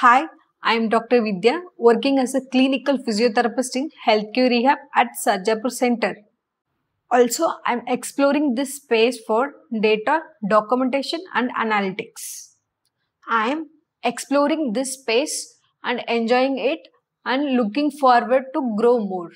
Hi, I am Dr. Vidya working as a clinical physiotherapist in Healthcare Rehab at Sarjapur Center. Also, I am exploring this space for data, documentation and analytics. I am exploring this space and enjoying it and looking forward to grow more.